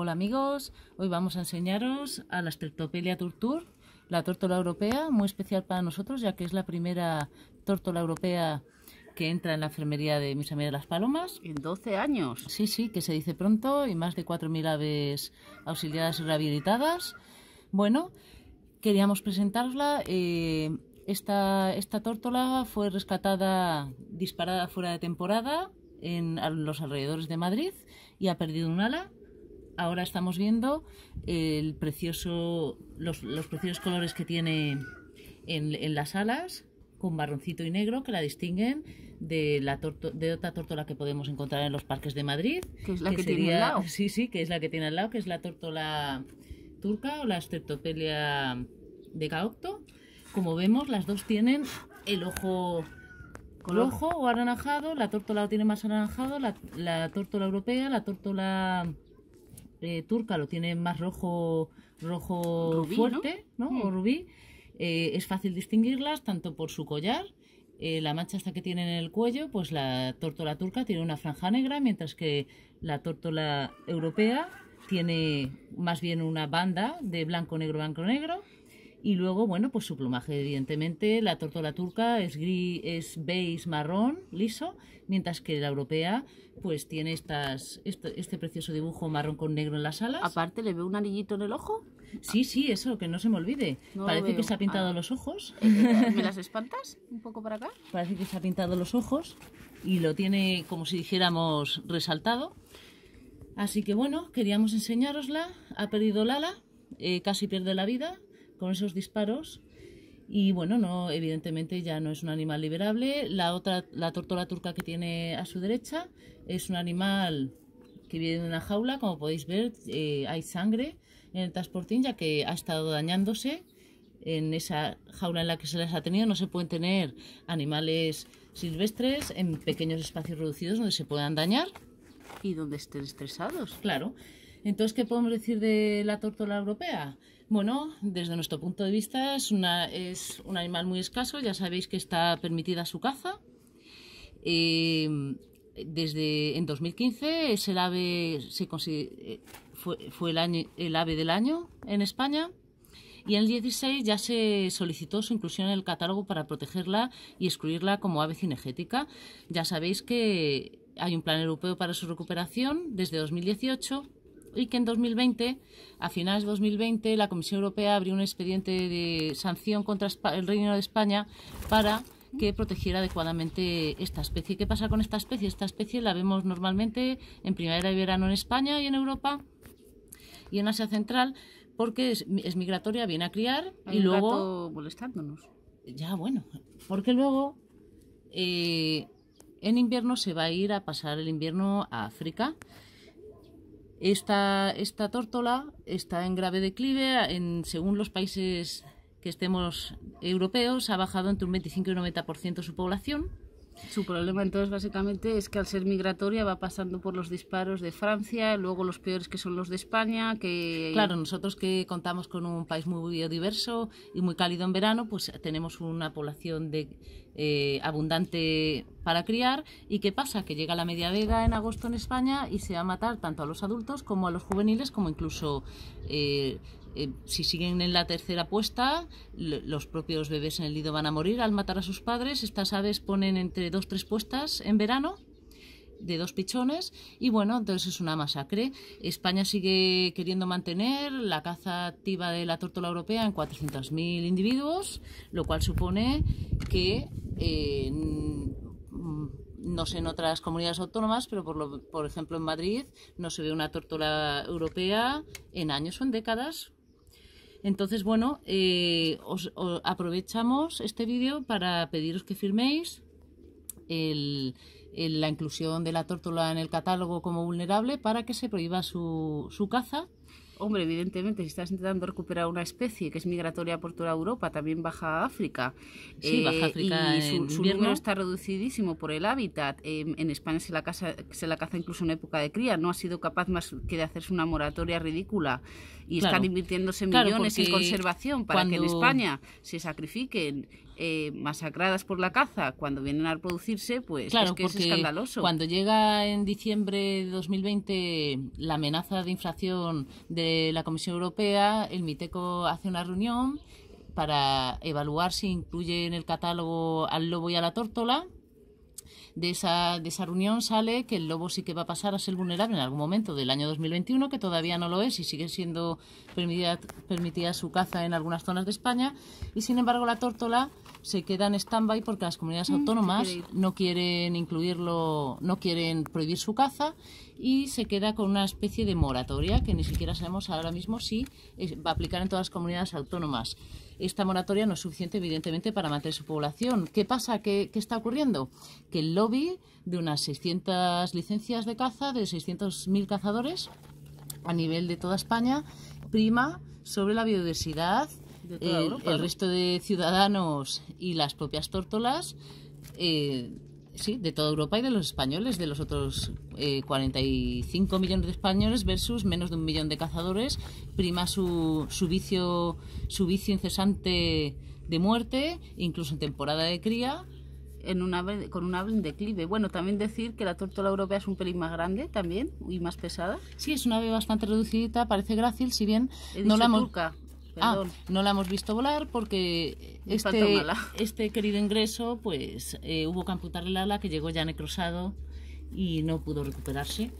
Hola amigos, hoy vamos a enseñaros a la Streptopelia turtur, la tórtola europea, muy especial para nosotros ya que es la primera tórtola europea que entra en la enfermería de mis amigas las palomas. En 12 años. Sí, sí, que se dice pronto y más de 4.000 aves auxiliadas y rehabilitadas. Bueno, queríamos presentarla. Eh, esta, tórtola fue rescatada, disparada fuera de temporada en los alrededores de Madrid y ha perdido un ala ahora estamos viendo los, preciosos colores que tiene en, las alas, con marroncito y negro, que la distinguen de, la de otra tórtola que podemos encontrar en los parques de Madrid. es la que, tiene al lado. Sí, sí, que es la que tiene al lado, que es la tórtola turca o la Streptopelia de caocto. Como vemos, las dos tienen el ojo ojo o anaranjado, la tórtola tiene más anaranjado, la, la tórtola europea, la tórtola eh, turca lo tiene más rojo, rojo fuerte, ¿no? O mm. rubí. Eh, es fácil distinguirlas tanto por su collar, eh, la mancha hasta que tiene en el cuello, pues la tórtola turca tiene una franja negra, mientras que la tórtola europea tiene más bien una banda de blanco, negro, blanco, negro. Y luego, bueno, pues su plumaje, evidentemente, la tortola turca es gris, es beige marrón, liso, mientras que la europea, pues tiene estas, este, este, precioso dibujo marrón con negro en las alas. Aparte, ¿le veo un anillito en el ojo? Sí, sí, eso, que no se me olvide. Parece que se ha pintado ah. los ojos. Eh, eh, ¿Me las espantas un poco para acá? Parece que se ha pintado los ojos y lo tiene como si dijéramos resaltado. Así que bueno, queríamos enseñárosla. Ha perdido Lala, eh, casi pierde la vida, con esos disparos. Y bueno, no, evidentemente ya no es un animal liberable. La otra, la tortola turca que tiene a su derecha, es un animal que viene en una jaula. Como podéis ver, eh, hay sangre en el transportín, ya que ha estado dañándose en esa jaula en la que se les ha tenido. No se pueden tener animales silvestres en pequeños espacios reducidos donde se puedan dañar y donde estén estresados. Claro. Entonces, ¿qué podemos decir de la tortola europea? Bueno, desde nuestro punto de vista es, un animal muy escaso, ya sabéis que está permitida su caza. Eh, desde en 2015 es ave eh, fue, el, ave del año en España y en el 16 ya se solicitó su inclusión en el catálogo para protegerla y excluirla como ave cinegética. Ya sabéis que hay un plan europeo para su recuperación desde 2018 y que en 2020, a finales de 2020, la Comisión Europea abrió un expediente de sanción contra el Reino de España para que protegiera adecuadamente esta especie. ¿Qué pasa con esta especie? Esta especie la vemos normalmente en primavera y verano en España y en Europa y en Asia Central porque es, migratoria, viene a criar y luego... molestándonos. Ya, bueno, porque luego eh, en invierno se va a ir a pasar el invierno a África esta, esta tórtola está en grave declive, en, según los países que estemos europeos, ha bajado entre un 25 y un 90% su población. Su problema entonces básicamente es que al ser migratoria va pasando por los disparos de Francia, luego los peores que son los de España, que... Claro, nosotros que contamos con un país muy biodiverso y muy cálido en verano, pues tenemos una población de eh, abundante para criar. ¿Y qué pasa? Que llega la media vega en agosto en España y se va a matar tanto a los adultos como a los juveniles, como incluso eh, eh, si siguen en la tercera puesta, los propios bebés en el nido van a morir al matar a sus padres. Estas aves ponen entre dos tres puestas en verano de dos pichones y bueno, entonces es una masacre. España sigue queriendo mantener la caza activa de la tórtola europea en 400.000 individuos, lo cual supone que eh, mm, no sé en otras comunidades autónomas, pero por, ejemplo en Madrid no se ve una tórtola europea en años o en décadas, entonces, bueno, eh, aprovechamos este vídeo para pediros que firméis el, la inclusión de la tórtola en el catálogo como vulnerable para que se prohíba su, su caza. Hombre, evidentemente, si estás intentando recuperar una especie que es migratoria por toda Europa, también baja a África. Sí, eh, África. Y su, su, número está reducidísimo por el hábitat. Em, en España se la, caza, se la caza incluso en época de cría. No ha sido capaz más que de hacerse una moratoria ridícula. Y están invirtiéndose millones en conservación para que en España se sacrifiquen eh, masacradas por la caza cuando vienen a reproducirse, pues es es escandaloso. Cuando llega en diciembre de 2020 la amenaza de inflación de la Comisión Europea, el MITECO hace una reunión para evaluar si incluye en el catálogo al lobo y a la tórtola de esa, de esa reunión sale que el lobo sí que va a pasar a ser vulnerable en algún momento del año 2021, que todavía no lo es y sigue siendo permitida, su caza en algunas zonas de España. Y sin embargo, la tórtola se queda en stand-by porque las comunidades mm, autónomas no quieren incluirlo, no quieren prohibir su caza y se queda con una especie de moratoria que ni siquiera sabemos ahora mismo si va a aplicar en todas las comunidades autónomas esta moratoria no es suficiente, evidentemente, para mantener su población. ¿Qué pasa? ¿Qué, está ocurriendo? Que el lobby de unas 600 licencias de caza, de 600.000 cazadores a nivel de toda España, prima sobre la biodiversidad, de el, resto de ciudadanos y las propias tórtolas. Eh, sí, de toda Europa y de los españoles, de los otros 45 eh, millones de españoles versus menos de un millón de cazadores, prima su, su, vicio, su vicio incesante de muerte, incluso en temporada de cría. En con un ave en declive. Bueno, también decir que la tórtola europea es un pelín más grande también y más pesada. Sí, es una ave bastante reducida, parece grácil, si bien no la hemos... Ah, no la hemos visto volar porque este, este, querido ingreso, pues eh, hubo que amputarle el ala que llegó ya necrosado y no pudo recuperarse.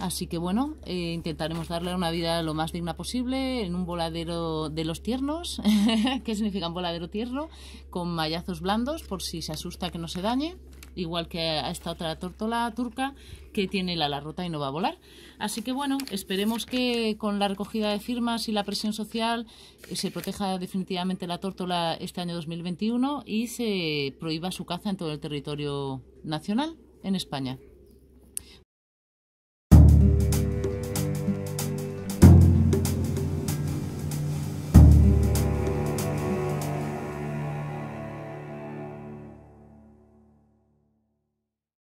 Así que bueno, eh, intentaremos darle una vida lo más digna posible en un voladero de los tiernos. que significa un voladero tierno? Con mallazos blandos por si se asusta que no se dañe igual que a esta otra tórtola turca que tiene la rota y no va a volar. Así que bueno, esperemos que con la recogida de firmas y la presión social eh, se proteja definitivamente la tórtola este año 2021 y se prohíba su caza en todo el territorio nacional en España.